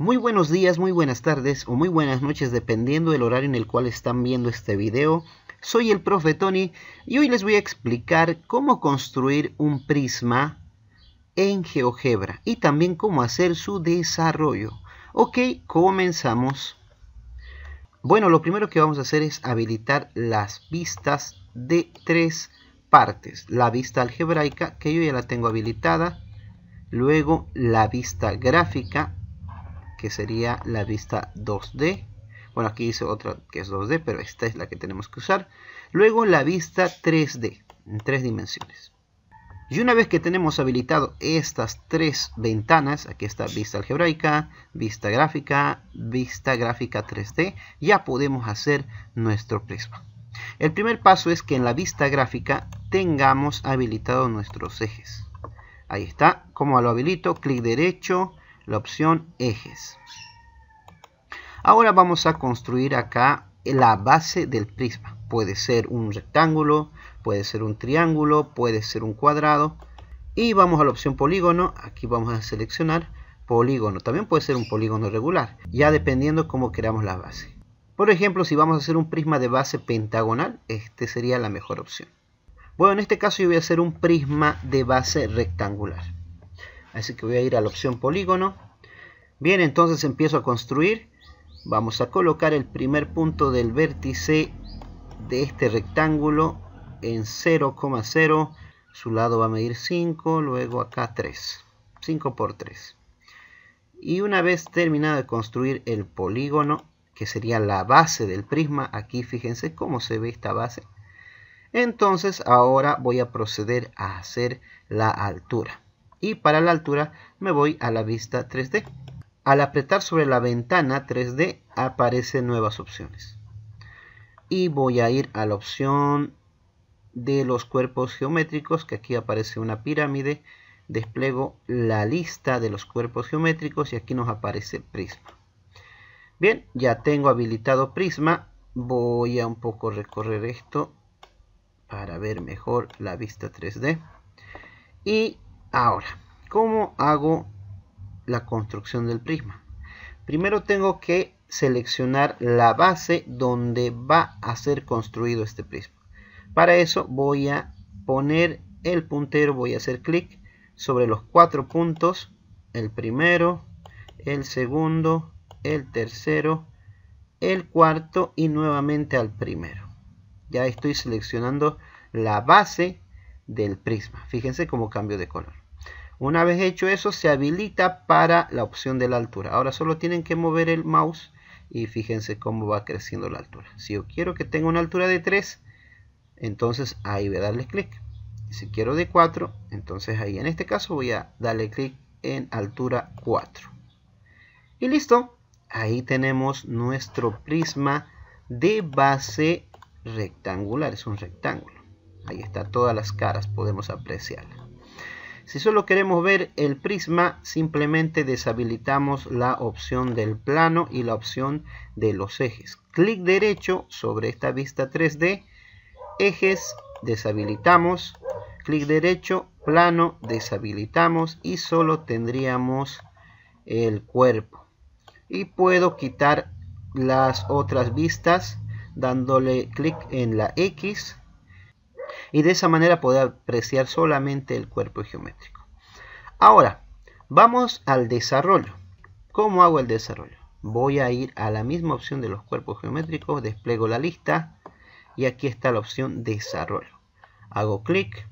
Muy buenos días, muy buenas tardes o muy buenas noches dependiendo del horario en el cual están viendo este video. Soy el profe Tony y hoy les voy a explicar cómo construir un prisma en GeoGebra y también cómo hacer su desarrollo. Ok, comenzamos. Bueno, lo primero que vamos a hacer es habilitar las vistas de tres partes. La vista algebraica, que yo ya la tengo habilitada. Luego la vista gráfica que sería la vista 2D. Bueno, aquí hice otra que es 2D, pero esta es la que tenemos que usar. Luego la vista 3D, en tres dimensiones. Y una vez que tenemos habilitado estas tres ventanas, aquí está vista algebraica, vista gráfica, vista gráfica 3D, ya podemos hacer nuestro prisma. El primer paso es que en la vista gráfica tengamos habilitados nuestros ejes. Ahí está, como lo habilito? Clic derecho, la opción ejes. Ahora vamos a construir acá la base del prisma. Puede ser un rectángulo, puede ser un triángulo, puede ser un cuadrado. Y vamos a la opción polígono, aquí vamos a seleccionar polígono. También puede ser un polígono regular, ya dependiendo cómo queramos la base. Por ejemplo, si vamos a hacer un prisma de base pentagonal, este sería la mejor opción. Bueno, en este caso yo voy a hacer un prisma de base rectangular. Así que voy a ir a la opción polígono. Bien, entonces empiezo a construir. Vamos a colocar el primer punto del vértice de este rectángulo en 0,0. Su lado va a medir 5, luego acá 3. 5 por 3. Y una vez terminado de construir el polígono, que sería la base del prisma, aquí fíjense cómo se ve esta base. Entonces ahora voy a proceder a hacer la altura y para la altura me voy a la vista 3D. Al apretar sobre la ventana 3D aparecen nuevas opciones. Y voy a ir a la opción de los cuerpos geométricos, que aquí aparece una pirámide. Desplego la lista de los cuerpos geométricos y aquí nos aparece prisma. Bien, ya tengo habilitado prisma. Voy a un poco recorrer esto para ver mejor la vista 3D. Y Ahora, ¿cómo hago la construcción del prisma? Primero tengo que seleccionar la base donde va a ser construido este prisma. Para eso voy a poner el puntero, voy a hacer clic sobre los cuatro puntos, el primero, el segundo, el tercero, el cuarto y nuevamente al primero. Ya estoy seleccionando la base del prisma. Fíjense cómo cambio de color. Una vez hecho eso, se habilita para la opción de la altura. Ahora solo tienen que mover el mouse y fíjense cómo va creciendo la altura. Si yo quiero que tenga una altura de 3, entonces ahí voy a darle clic. Si quiero de 4, entonces ahí en este caso voy a darle clic en altura 4. Y listo, ahí tenemos nuestro prisma de base rectangular, es un rectángulo. Ahí está todas las caras, podemos apreciarla. Si solo queremos ver el prisma, simplemente deshabilitamos la opción del plano y la opción de los ejes. Clic derecho sobre esta vista 3D, ejes, deshabilitamos, clic derecho, plano, deshabilitamos y solo tendríamos el cuerpo. Y puedo quitar las otras vistas dándole clic en la X y de esa manera poder apreciar solamente el cuerpo geométrico. Ahora, vamos al desarrollo. ¿Cómo hago el desarrollo? Voy a ir a la misma opción de los cuerpos geométricos, despliego la lista y aquí está la opción desarrollo. Hago clic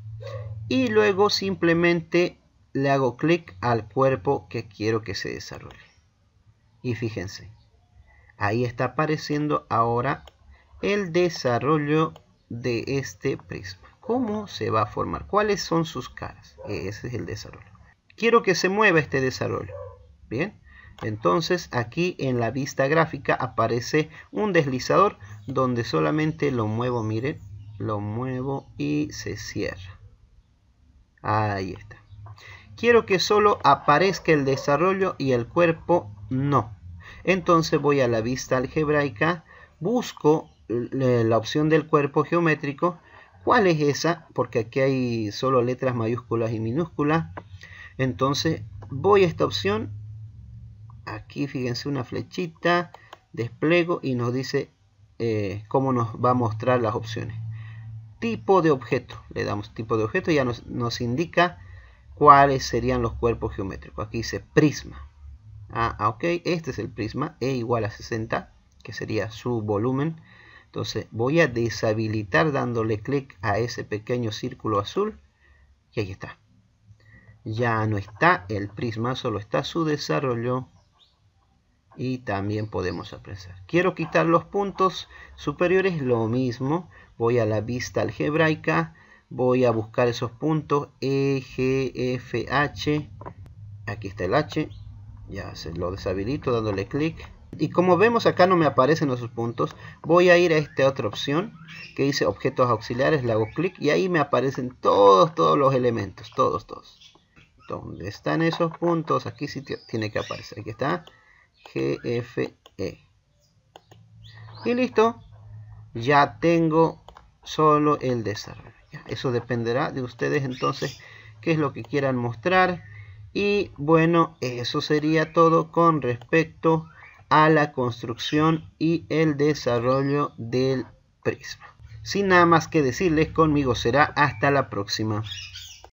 y luego simplemente le hago clic al cuerpo que quiero que se desarrolle. Y fíjense, ahí está apareciendo ahora el desarrollo de este prisma cómo se va a formar, cuáles son sus caras. Ese es el desarrollo. Quiero que se mueva este desarrollo. Bien, entonces aquí en la vista gráfica aparece un deslizador donde solamente lo muevo, miren, lo muevo y se cierra. Ahí está. Quiero que solo aparezca el desarrollo y el cuerpo no. Entonces voy a la vista algebraica, busco la opción del cuerpo geométrico ¿Cuál es esa? Porque aquí hay solo letras mayúsculas y minúsculas. Entonces voy a esta opción. Aquí fíjense una flechita. despliego, y nos dice eh, cómo nos va a mostrar las opciones. Tipo de objeto. Le damos tipo de objeto y ya nos, nos indica cuáles serían los cuerpos geométricos. Aquí dice prisma. Ah, ok, este es el prisma, E igual a 60, que sería su volumen. Entonces voy a deshabilitar dándole clic a ese pequeño círculo azul y ahí está. Ya no está el prisma, solo está su desarrollo y también podemos apreciar. Quiero quitar los puntos superiores, lo mismo. Voy a la vista algebraica, voy a buscar esos puntos E, G, F, H. Aquí está el H, ya se lo deshabilito dándole clic y como vemos acá no me aparecen esos puntos, voy a ir a esta otra opción que dice objetos auxiliares, le hago clic y ahí me aparecen todos, todos los elementos, todos, todos. ¿Dónde están esos puntos? Aquí sí tiene que aparecer, aquí está, GFE. Y listo, ya tengo solo el desarrollo. Eso dependerá de ustedes entonces qué es lo que quieran mostrar. Y bueno, eso sería todo con respecto A a la construcción y el desarrollo del prisma. Sin nada más que decirles, conmigo será hasta la próxima.